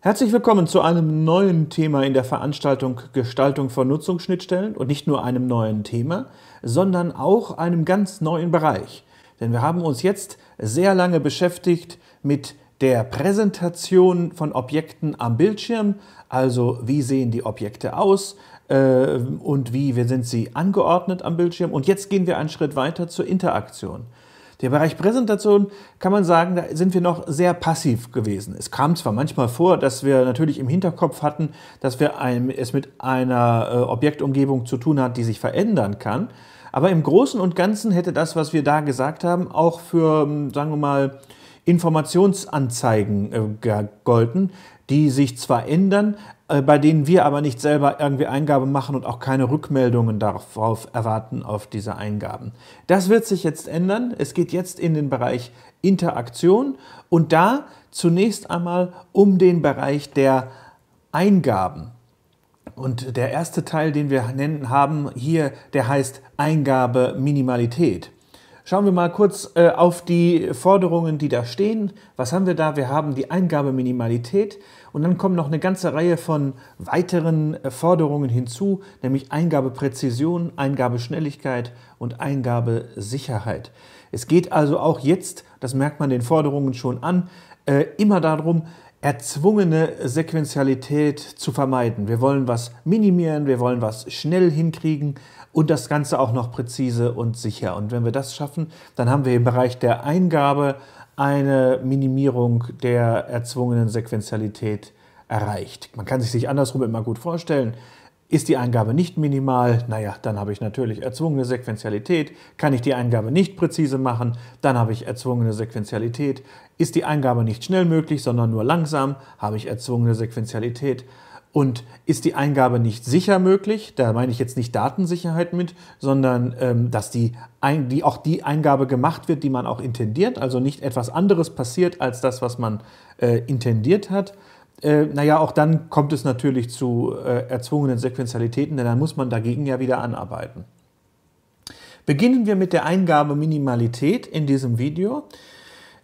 Herzlich willkommen zu einem neuen Thema in der Veranstaltung Gestaltung von Nutzungsschnittstellen und nicht nur einem neuen Thema, sondern auch einem ganz neuen Bereich. Denn wir haben uns jetzt sehr lange beschäftigt mit der Präsentation von Objekten am Bildschirm, also wie sehen die Objekte aus äh, und wie sind sie angeordnet am Bildschirm. Und jetzt gehen wir einen Schritt weiter zur Interaktion. Der Bereich Präsentation kann man sagen, da sind wir noch sehr passiv gewesen. Es kam zwar manchmal vor, dass wir natürlich im Hinterkopf hatten, dass wir es mit einer äh, Objektumgebung zu tun hat, die sich verändern kann. Aber im Großen und Ganzen hätte das, was wir da gesagt haben, auch für, hm, sagen wir mal, Informationsanzeigen äh, gegolten, die sich zwar ändern, äh, bei denen wir aber nicht selber irgendwie Eingaben machen und auch keine Rückmeldungen darauf erwarten auf diese Eingaben. Das wird sich jetzt ändern. Es geht jetzt in den Bereich Interaktion und da zunächst einmal um den Bereich der Eingaben. Und der erste Teil, den wir nennen haben hier, der heißt Eingabe Minimalität. Schauen wir mal kurz äh, auf die Forderungen, die da stehen. Was haben wir da? Wir haben die Eingabeminimalität und dann kommen noch eine ganze Reihe von weiteren äh, Forderungen hinzu, nämlich Eingabepräzision, Eingabeschnelligkeit und Eingabesicherheit. Es geht also auch jetzt, das merkt man den Forderungen schon an, äh, immer darum, erzwungene Sequenzialität zu vermeiden. Wir wollen was minimieren, wir wollen was schnell hinkriegen, und das Ganze auch noch präzise und sicher. Und wenn wir das schaffen, dann haben wir im Bereich der Eingabe eine Minimierung der erzwungenen Sequenzialität erreicht. Man kann sich sich andersrum immer gut vorstellen. Ist die Eingabe nicht minimal, naja, dann habe ich natürlich erzwungene Sequenzialität. Kann ich die Eingabe nicht präzise machen, dann habe ich erzwungene Sequenzialität. Ist die Eingabe nicht schnell möglich, sondern nur langsam, habe ich erzwungene Sequenzialität. Und ist die Eingabe nicht sicher möglich, da meine ich jetzt nicht Datensicherheit mit, sondern ähm, dass die, ein, die, auch die Eingabe gemacht wird, die man auch intendiert, also nicht etwas anderes passiert als das, was man äh, intendiert hat. Äh, naja, auch dann kommt es natürlich zu äh, erzwungenen Sequenzialitäten, denn dann muss man dagegen ja wieder anarbeiten. Beginnen wir mit der Eingabeminimalität in diesem Video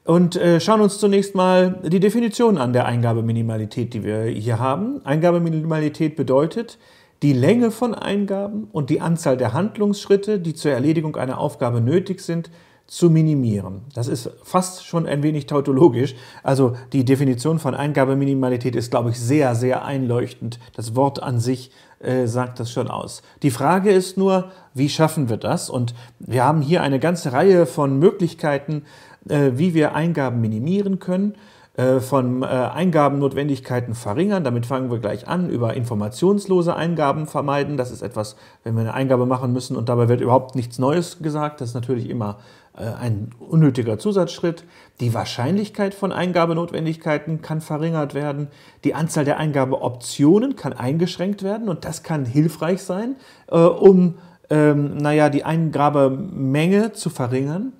und äh, schauen uns zunächst mal die Definition an der Eingabeminimalität, die wir hier haben. Eingabeminimalität bedeutet, die Länge von Eingaben und die Anzahl der Handlungsschritte, die zur Erledigung einer Aufgabe nötig sind, zu minimieren. Das ist fast schon ein wenig tautologisch. Also die Definition von Eingabeminimalität ist, glaube ich, sehr, sehr einleuchtend. Das Wort an sich äh, sagt das schon aus. Die Frage ist nur, wie schaffen wir das? Und wir haben hier eine ganze Reihe von Möglichkeiten, äh, wie wir Eingaben minimieren können, äh, von äh, Eingabennotwendigkeiten verringern. Damit fangen wir gleich an, über informationslose Eingaben vermeiden. Das ist etwas, wenn wir eine Eingabe machen müssen und dabei wird überhaupt nichts Neues gesagt. Das ist natürlich immer ein unnötiger Zusatzschritt. Die Wahrscheinlichkeit von Eingabenotwendigkeiten kann verringert werden. Die Anzahl der Eingabeoptionen kann eingeschränkt werden und das kann hilfreich sein, um ähm, naja, die Eingabemenge zu verringern.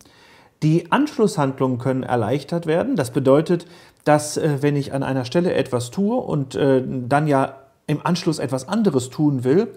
Die Anschlusshandlungen können erleichtert werden. Das bedeutet, dass äh, wenn ich an einer Stelle etwas tue und äh, dann ja im Anschluss etwas anderes tun will,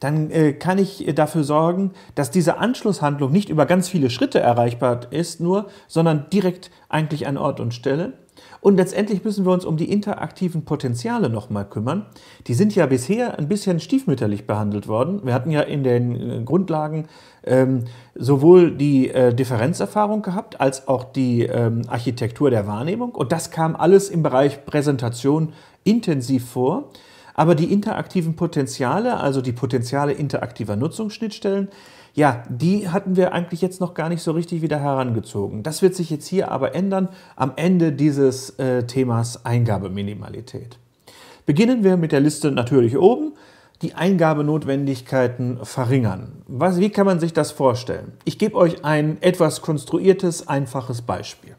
dann äh, kann ich äh, dafür sorgen, dass diese Anschlusshandlung nicht über ganz viele Schritte erreichbar ist, nur, sondern direkt eigentlich an Ort und Stelle. Und letztendlich müssen wir uns um die interaktiven Potenziale nochmal kümmern. Die sind ja bisher ein bisschen stiefmütterlich behandelt worden. Wir hatten ja in den äh, Grundlagen ähm, sowohl die äh, Differenzerfahrung gehabt als auch die ähm, Architektur der Wahrnehmung. Und das kam alles im Bereich Präsentation intensiv vor. Aber die interaktiven Potenziale, also die Potenziale interaktiver Nutzungsschnittstellen, ja, die hatten wir eigentlich jetzt noch gar nicht so richtig wieder herangezogen. Das wird sich jetzt hier aber ändern am Ende dieses äh, Themas Eingabeminimalität. Beginnen wir mit der Liste natürlich oben die Eingabenotwendigkeiten verringern. Was, wie kann man sich das vorstellen? Ich gebe euch ein etwas konstruiertes, einfaches Beispiel.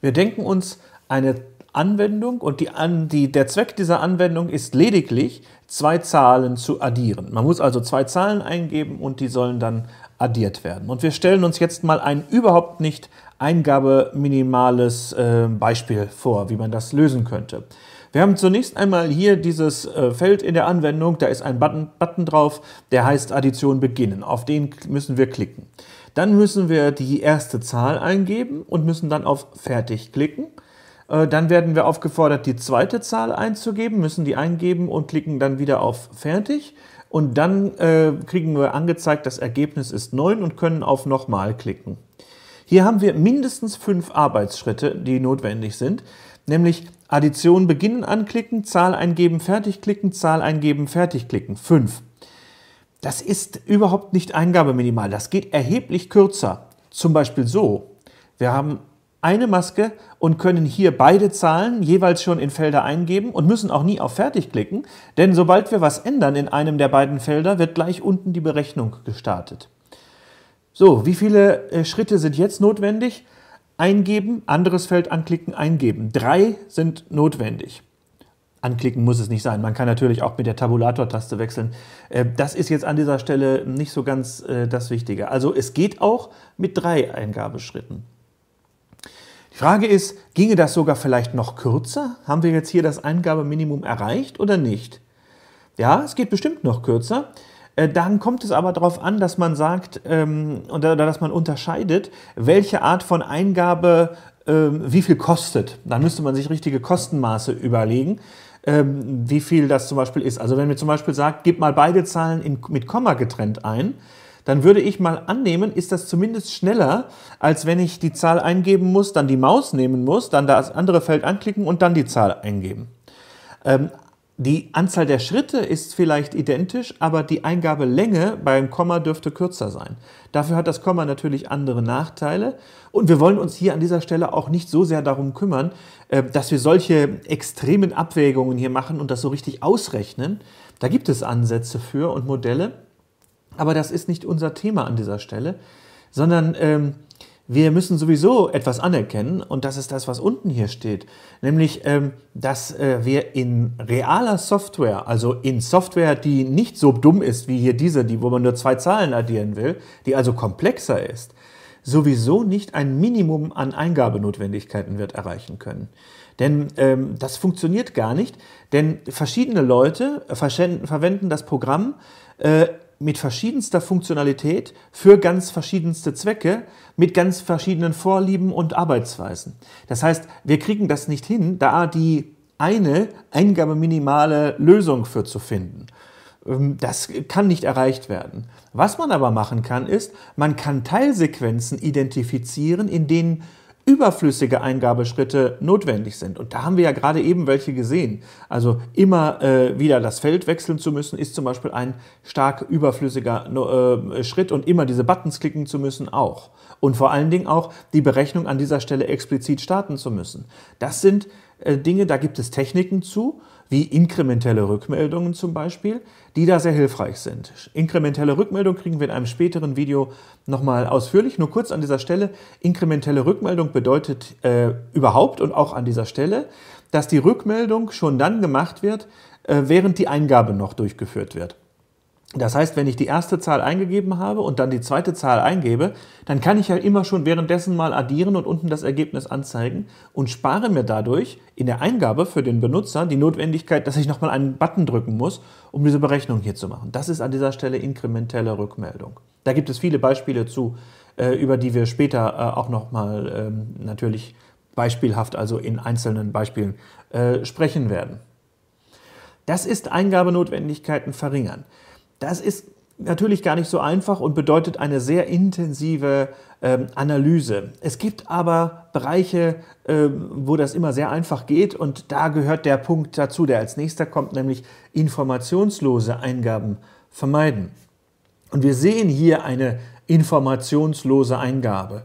Wir denken uns eine Anwendung und die, an, die, der Zweck dieser Anwendung ist lediglich, zwei Zahlen zu addieren. Man muss also zwei Zahlen eingeben und die sollen dann addiert werden. Und wir stellen uns jetzt mal ein überhaupt nicht eingabeminimales äh, Beispiel vor, wie man das lösen könnte. Wir haben zunächst einmal hier dieses äh, Feld in der Anwendung, da ist ein Button, Button drauf, der heißt Addition beginnen. Auf den müssen wir klicken. Dann müssen wir die erste Zahl eingeben und müssen dann auf Fertig klicken. Äh, dann werden wir aufgefordert, die zweite Zahl einzugeben, müssen die eingeben und klicken dann wieder auf Fertig. Und dann äh, kriegen wir angezeigt, das Ergebnis ist 9 und können auf Nochmal klicken. Hier haben wir mindestens fünf Arbeitsschritte, die notwendig sind, nämlich Addition beginnen anklicken, Zahl eingeben, fertig klicken, Zahl eingeben, fertig klicken. Fünf. Das ist überhaupt nicht eingabeminimal, das geht erheblich kürzer. Zum Beispiel so. Wir haben eine Maske und können hier beide Zahlen jeweils schon in Felder eingeben und müssen auch nie auf Fertig klicken, denn sobald wir was ändern in einem der beiden Felder, wird gleich unten die Berechnung gestartet. So, wie viele äh, Schritte sind jetzt notwendig? Eingeben, anderes Feld anklicken, eingeben. Drei sind notwendig. Anklicken muss es nicht sein. Man kann natürlich auch mit der Tabulator-Taste wechseln. Äh, das ist jetzt an dieser Stelle nicht so ganz äh, das Wichtige. Also es geht auch mit drei Eingabeschritten. Die Frage ist, ginge das sogar vielleicht noch kürzer? Haben wir jetzt hier das Eingabeminimum erreicht oder nicht? Ja, es geht bestimmt noch kürzer. Äh, dann kommt es aber darauf an, dass man sagt ähm, oder dass man unterscheidet, welche Art von Eingabe ähm, wie viel kostet. Dann müsste man sich richtige Kostenmaße überlegen, ähm, wie viel das zum Beispiel ist. Also wenn mir zum Beispiel sagt, gib mal beide Zahlen mit Komma getrennt ein, dann würde ich mal annehmen, ist das zumindest schneller, als wenn ich die Zahl eingeben muss, dann die Maus nehmen muss, dann das andere Feld anklicken und dann die Zahl eingeben. Ähm, die Anzahl der Schritte ist vielleicht identisch, aber die Eingabelänge beim Komma dürfte kürzer sein. Dafür hat das Komma natürlich andere Nachteile. Und wir wollen uns hier an dieser Stelle auch nicht so sehr darum kümmern, äh, dass wir solche extremen Abwägungen hier machen und das so richtig ausrechnen. Da gibt es Ansätze für und Modelle. Aber das ist nicht unser Thema an dieser Stelle, sondern ähm, wir müssen sowieso etwas anerkennen und das ist das, was unten hier steht, nämlich, ähm, dass äh, wir in realer Software, also in Software, die nicht so dumm ist wie hier diese, die, wo man nur zwei Zahlen addieren will, die also komplexer ist, sowieso nicht ein Minimum an Eingabenotwendigkeiten wird erreichen können. Denn ähm, das funktioniert gar nicht, denn verschiedene Leute verwenden das Programm äh, mit verschiedenster Funktionalität für ganz verschiedenste Zwecke, mit ganz verschiedenen Vorlieben und Arbeitsweisen. Das heißt, wir kriegen das nicht hin, da die eine eingabeminimale Lösung für zu finden. Ähm, das kann nicht erreicht werden. Was man aber machen kann, ist, man kann Teilsequenzen identifizieren, in denen überflüssige Eingabeschritte notwendig sind. Und da haben wir ja gerade eben welche gesehen. Also immer äh, wieder das Feld wechseln zu müssen, ist zum Beispiel ein stark überflüssiger äh, Schritt und immer diese Buttons klicken zu müssen auch. Und vor allen Dingen auch die Berechnung an dieser Stelle explizit starten zu müssen. Das sind äh, Dinge, da gibt es Techniken zu, wie inkrementelle Rückmeldungen zum Beispiel, die da sehr hilfreich sind. Inkrementelle Rückmeldung kriegen wir in einem späteren Video nochmal ausführlich. Nur kurz an dieser Stelle, inkrementelle Rückmeldung bedeutet äh, überhaupt und auch an dieser Stelle, dass die Rückmeldung schon dann gemacht wird, äh, während die Eingabe noch durchgeführt wird. Das heißt, wenn ich die erste Zahl eingegeben habe und dann die zweite Zahl eingebe, dann kann ich ja immer schon währenddessen mal addieren und unten das Ergebnis anzeigen und spare mir dadurch in der Eingabe für den Benutzer die Notwendigkeit, dass ich nochmal einen Button drücken muss, um diese Berechnung hier zu machen. Das ist an dieser Stelle inkrementelle Rückmeldung. Da gibt es viele Beispiele zu, äh, über die wir später äh, auch nochmal ähm, natürlich beispielhaft, also in einzelnen Beispielen, äh, sprechen werden. Das ist Eingabenotwendigkeiten verringern. Das ist natürlich gar nicht so einfach und bedeutet eine sehr intensive ähm, Analyse. Es gibt aber Bereiche, ähm, wo das immer sehr einfach geht und da gehört der Punkt dazu, der als nächster kommt, nämlich informationslose Eingaben vermeiden. Und wir sehen hier eine informationslose Eingabe.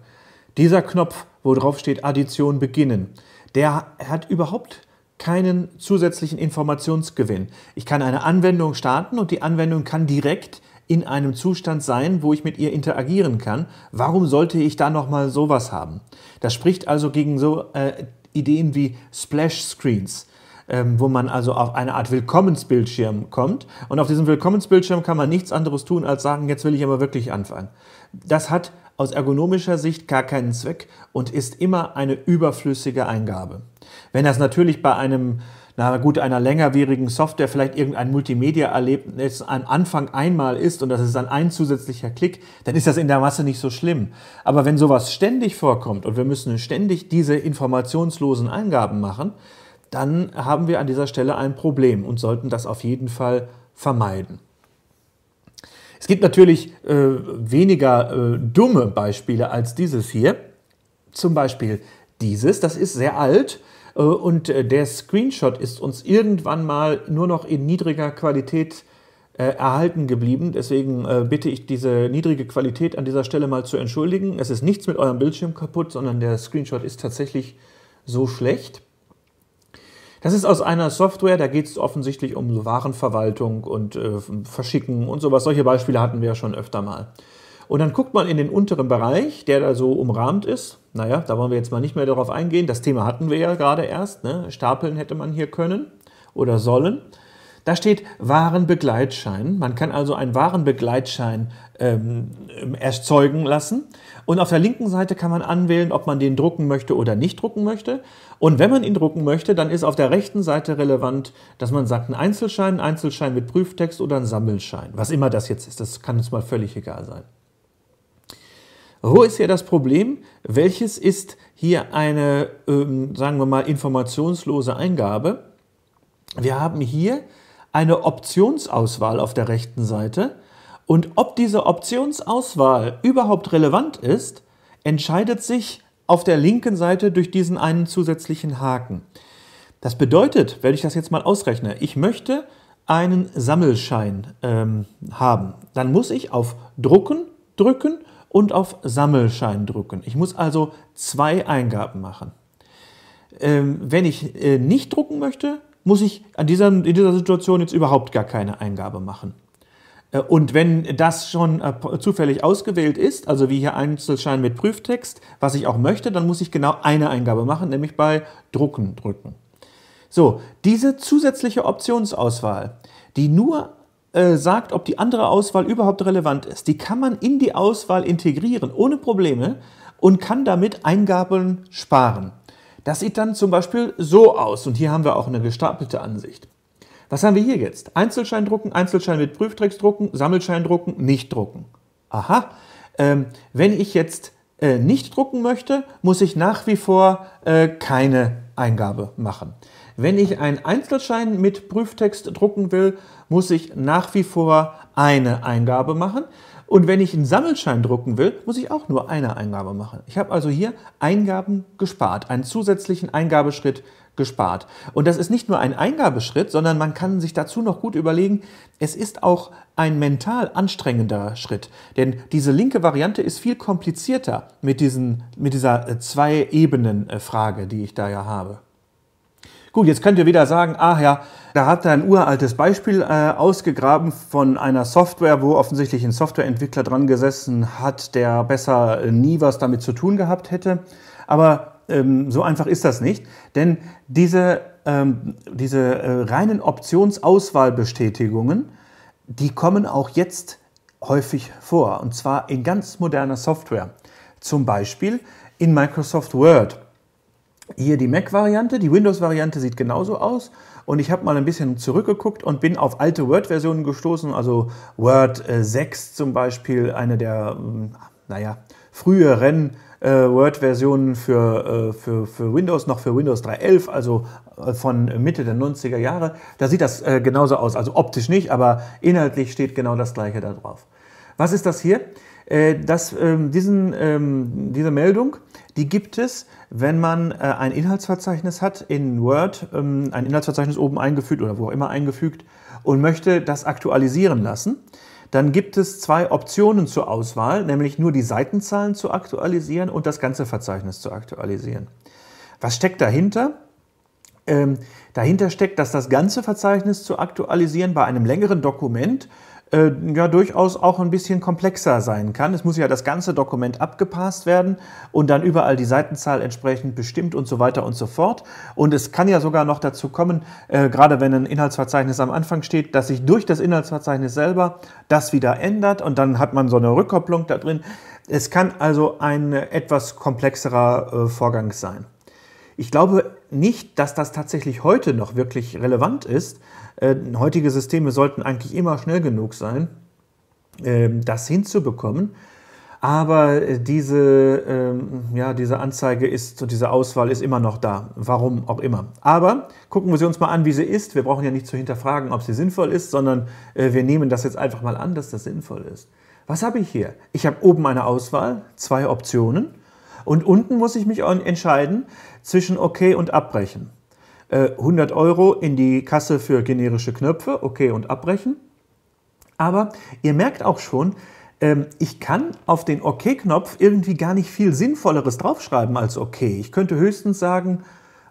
Dieser Knopf, wo drauf steht Addition beginnen, der hat überhaupt keinen zusätzlichen Informationsgewinn. Ich kann eine Anwendung starten und die Anwendung kann direkt in einem Zustand sein, wo ich mit ihr interagieren kann. Warum sollte ich da nochmal sowas haben? Das spricht also gegen so äh, Ideen wie Splash Screens ähm, wo man also auf eine Art Willkommensbildschirm kommt. Und auf diesem Willkommensbildschirm kann man nichts anderes tun, als sagen, jetzt will ich aber wirklich anfangen. Das hat aus ergonomischer Sicht gar keinen Zweck und ist immer eine überflüssige Eingabe. Wenn das natürlich bei einem na gut, einer längerwierigen Software vielleicht irgendein Multimedia-Erlebnis am Anfang einmal ist und das ist dann ein zusätzlicher Klick, dann ist das in der Masse nicht so schlimm. Aber wenn sowas ständig vorkommt und wir müssen ständig diese informationslosen Eingaben machen, dann haben wir an dieser Stelle ein Problem und sollten das auf jeden Fall vermeiden. Es gibt natürlich äh, weniger äh, dumme Beispiele als dieses hier. Zum Beispiel dieses, das ist sehr alt äh, und äh, der Screenshot ist uns irgendwann mal nur noch in niedriger Qualität äh, erhalten geblieben. Deswegen bitte ich diese niedrige Qualität an dieser Stelle mal zu entschuldigen. Es ist nichts mit eurem Bildschirm kaputt, sondern der Screenshot ist tatsächlich so schlecht. Das ist aus einer Software, da geht es offensichtlich um Warenverwaltung und äh, Verschicken und sowas. Solche Beispiele hatten wir ja schon öfter mal. Und dann guckt man in den unteren Bereich, der da so umrahmt ist. Naja, da wollen wir jetzt mal nicht mehr darauf eingehen. Das Thema hatten wir ja gerade erst. Ne? Stapeln hätte man hier können oder sollen. Da steht Warenbegleitschein. Man kann also einen Warenbegleitschein ähm, ähm, erzeugen lassen. Und auf der linken Seite kann man anwählen, ob man den drucken möchte oder nicht drucken möchte. Und wenn man ihn drucken möchte, dann ist auf der rechten Seite relevant, dass man sagt, ein Einzelschein, ein Einzelschein mit Prüftext oder ein Sammelschein. Was immer das jetzt ist, das kann uns mal völlig egal sein. Wo ist hier das Problem? Welches ist hier eine, ähm, sagen wir mal, informationslose Eingabe? Wir haben hier eine Optionsauswahl auf der rechten Seite und ob diese Optionsauswahl überhaupt relevant ist, entscheidet sich auf der linken Seite durch diesen einen zusätzlichen Haken. Das bedeutet, wenn ich das jetzt mal ausrechne, ich möchte einen Sammelschein ähm, haben, dann muss ich auf Drucken drücken und auf Sammelschein drücken. Ich muss also zwei Eingaben machen. Ähm, wenn ich äh, nicht drucken möchte, muss ich an dieser, in dieser Situation jetzt überhaupt gar keine Eingabe machen. Äh, und wenn das schon äh, zufällig ausgewählt ist, also wie hier Einzelschein mit Prüftext, was ich auch möchte, dann muss ich genau eine Eingabe machen, nämlich bei Drucken drücken. So, diese zusätzliche Optionsauswahl, die nur äh, sagt, ob die andere Auswahl überhaupt relevant ist, die kann man in die Auswahl integrieren ohne Probleme und kann damit Eingaben sparen. Das sieht dann zum Beispiel so aus und hier haben wir auch eine gestapelte Ansicht. Was haben wir hier jetzt? Einzelschein drucken, Einzelschein mit Prüftext drucken, Sammelschein drucken, nicht drucken. Aha, ähm, wenn ich jetzt äh, nicht drucken möchte, muss ich nach wie vor äh, keine Eingabe machen. Wenn ich einen Einzelschein mit Prüftext drucken will, muss ich nach wie vor eine Eingabe machen. Und wenn ich einen Sammelschein drucken will, muss ich auch nur eine Eingabe machen. Ich habe also hier Eingaben gespart, einen zusätzlichen Eingabeschritt gespart. Und das ist nicht nur ein Eingabeschritt, sondern man kann sich dazu noch gut überlegen, es ist auch ein mental anstrengender Schritt. Denn diese linke Variante ist viel komplizierter mit, diesen, mit dieser äh, Zwei-Ebenen-Frage, äh, die ich da ja habe. Gut, jetzt könnt ihr wieder sagen, ach ja, da hat er ein uraltes Beispiel äh, ausgegraben von einer Software, wo offensichtlich ein Softwareentwickler dran gesessen hat, der besser äh, nie was damit zu tun gehabt hätte. Aber ähm, so einfach ist das nicht, denn diese, ähm, diese äh, reinen Optionsauswahlbestätigungen, die kommen auch jetzt häufig vor, und zwar in ganz moderner Software. Zum Beispiel in Microsoft Word hier die Mac-Variante, die Windows-Variante sieht genauso aus. Und ich habe mal ein bisschen zurückgeguckt und bin auf alte Word-Versionen gestoßen, also Word 6 äh, zum Beispiel, eine der, hm, naja, früheren äh, Word-Versionen für, äh, für, für Windows, noch für Windows 3.11, also äh, von Mitte der 90er Jahre. Da sieht das äh, genauso aus, also optisch nicht, aber inhaltlich steht genau das gleiche da drauf. Was ist das hier? Äh, das, ähm, diesen, ähm, diese Meldung, die gibt es, wenn man äh, ein Inhaltsverzeichnis hat in Word, ähm, ein Inhaltsverzeichnis oben eingefügt oder wo auch immer eingefügt und möchte das aktualisieren lassen. Dann gibt es zwei Optionen zur Auswahl, nämlich nur die Seitenzahlen zu aktualisieren und das ganze Verzeichnis zu aktualisieren. Was steckt dahinter? Ähm, dahinter steckt, dass das ganze Verzeichnis zu aktualisieren bei einem längeren Dokument äh, ja durchaus auch ein bisschen komplexer sein kann. Es muss ja das ganze Dokument abgepasst werden und dann überall die Seitenzahl entsprechend bestimmt und so weiter und so fort. Und es kann ja sogar noch dazu kommen, äh, gerade wenn ein Inhaltsverzeichnis am Anfang steht, dass sich durch das Inhaltsverzeichnis selber das wieder ändert und dann hat man so eine Rückkopplung da drin. Es kann also ein etwas komplexerer äh, Vorgang sein. Ich glaube nicht, dass das tatsächlich heute noch wirklich relevant ist, äh, heutige Systeme sollten eigentlich immer schnell genug sein, äh, das hinzubekommen. Aber äh, diese, ähm, ja, diese Anzeige ist, diese Auswahl ist immer noch da. Warum auch immer. Aber gucken wir sie uns mal an, wie sie ist. Wir brauchen ja nicht zu hinterfragen, ob sie sinnvoll ist, sondern äh, wir nehmen das jetzt einfach mal an, dass das sinnvoll ist. Was habe ich hier? Ich habe oben eine Auswahl, zwei Optionen. Und unten muss ich mich entscheiden zwischen OK und Abbrechen äh, 100 Euro in die Kasse für generische Knöpfe, okay, und abbrechen. Aber ihr merkt auch schon, ähm, ich kann auf den OK-Knopf irgendwie gar nicht viel Sinnvolleres draufschreiben als OK. Ich könnte höchstens sagen,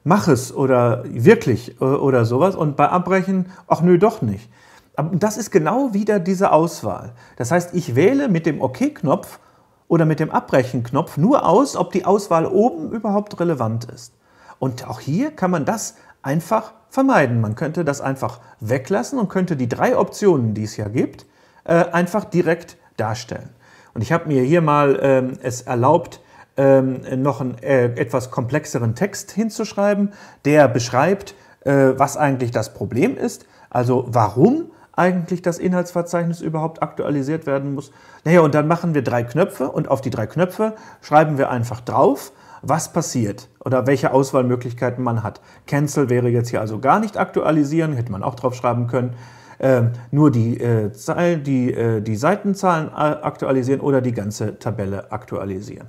mach es oder wirklich äh, oder sowas und bei Abbrechen, ach nö, doch nicht. Aber das ist genau wieder diese Auswahl. Das heißt, ich wähle mit dem OK-Knopf oder mit dem Abbrechen-Knopf nur aus, ob die Auswahl oben überhaupt relevant ist. Und auch hier kann man das einfach vermeiden. Man könnte das einfach weglassen und könnte die drei Optionen, die es ja gibt, äh, einfach direkt darstellen. Und ich habe mir hier mal ähm, es erlaubt, ähm, noch einen äh, etwas komplexeren Text hinzuschreiben, der beschreibt, äh, was eigentlich das Problem ist, also warum eigentlich das Inhaltsverzeichnis überhaupt aktualisiert werden muss. Naja, und dann machen wir drei Knöpfe und auf die drei Knöpfe schreiben wir einfach drauf, was passiert oder welche Auswahlmöglichkeiten man hat. Cancel wäre jetzt hier also gar nicht aktualisieren, hätte man auch drauf schreiben können. Ähm, nur die, äh, Zahl, die, äh, die Seitenzahlen aktualisieren oder die ganze Tabelle aktualisieren.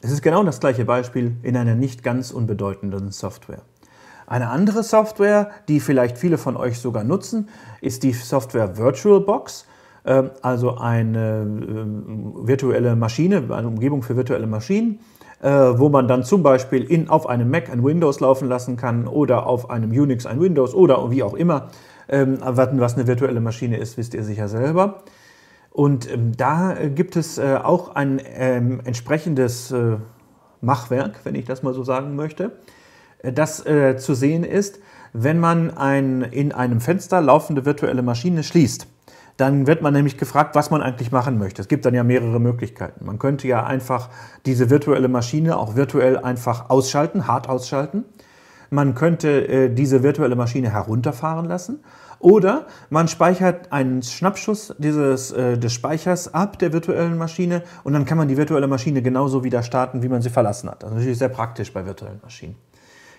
Es ist genau das gleiche Beispiel in einer nicht ganz unbedeutenden Software. Eine andere Software, die vielleicht viele von euch sogar nutzen, ist die Software VirtualBox, ähm, also eine ähm, virtuelle Maschine, eine Umgebung für virtuelle Maschinen äh, wo man dann zum Beispiel in, auf einem Mac ein Windows laufen lassen kann oder auf einem Unix ein Windows oder wie auch immer. Ähm, was eine virtuelle Maschine ist, wisst ihr sicher selber. Und ähm, da äh, gibt es äh, auch ein ähm, entsprechendes äh, Machwerk, wenn ich das mal so sagen möchte, äh, das äh, zu sehen ist, wenn man ein, in einem Fenster laufende virtuelle Maschine schließt dann wird man nämlich gefragt, was man eigentlich machen möchte. Es gibt dann ja mehrere Möglichkeiten. Man könnte ja einfach diese virtuelle Maschine auch virtuell einfach ausschalten, hart ausschalten. Man könnte äh, diese virtuelle Maschine herunterfahren lassen. Oder man speichert einen Schnappschuss dieses, äh, des Speichers ab der virtuellen Maschine und dann kann man die virtuelle Maschine genauso wieder starten, wie man sie verlassen hat. Das ist natürlich sehr praktisch bei virtuellen Maschinen.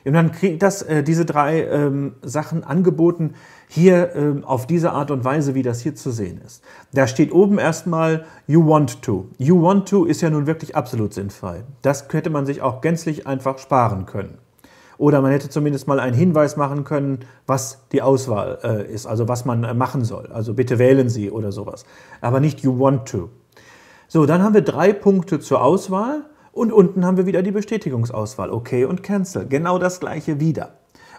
Und dann kriegt das äh, diese drei ähm, Sachen angeboten, hier ähm, auf diese Art und Weise, wie das hier zu sehen ist. Da steht oben erstmal You want to. You want to ist ja nun wirklich absolut sinnfrei. Das hätte man sich auch gänzlich einfach sparen können. Oder man hätte zumindest mal einen Hinweis machen können, was die Auswahl äh, ist, also was man äh, machen soll. Also bitte wählen Sie oder sowas. Aber nicht You want to. So, dann haben wir drei Punkte zur Auswahl. Und unten haben wir wieder die Bestätigungsauswahl, Okay und Cancel. Genau das gleiche wieder.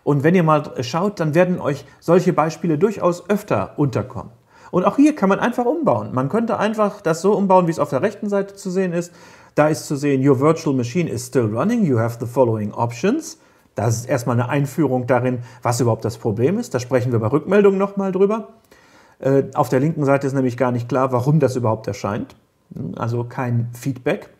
Und wenn ihr mal schaut, dann werden euch solche Beispiele durchaus öfter unterkommen. Und auch hier kann man einfach umbauen. Man könnte einfach das so umbauen, wie es auf der rechten Seite zu sehen ist. Da ist zu sehen, your virtual machine is still running, you have the following options. Das ist erstmal eine Einführung darin, was überhaupt das Problem ist. Da sprechen wir bei Rückmeldungen nochmal drüber. Äh, auf der linken Seite ist nämlich gar nicht klar, warum das überhaupt erscheint. Also kein Feedback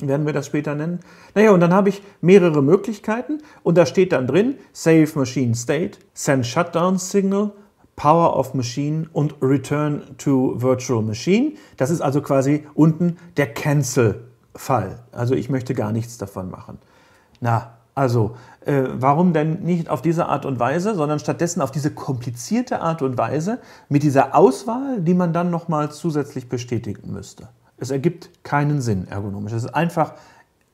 werden wir das später nennen. Naja, und dann habe ich mehrere Möglichkeiten und da steht dann drin Save Machine State, Send Shutdown Signal, Power of Machine und Return to Virtual Machine. Das ist also quasi unten der Cancel-Fall. Also ich möchte gar nichts davon machen. Na, also äh, warum denn nicht auf diese Art und Weise, sondern stattdessen auf diese komplizierte Art und Weise mit dieser Auswahl, die man dann nochmal zusätzlich bestätigen müsste. Es ergibt keinen Sinn ergonomisch. Es ist einfach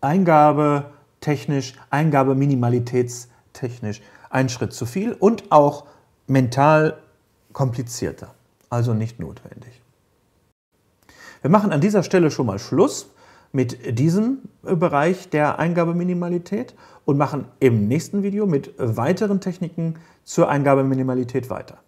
eingabetechnisch, eingabeminimalitätstechnisch ein Schritt zu viel und auch mental komplizierter, also nicht notwendig. Wir machen an dieser Stelle schon mal Schluss mit diesem Bereich der Eingabeminimalität und machen im nächsten Video mit weiteren Techniken zur Eingabeminimalität weiter.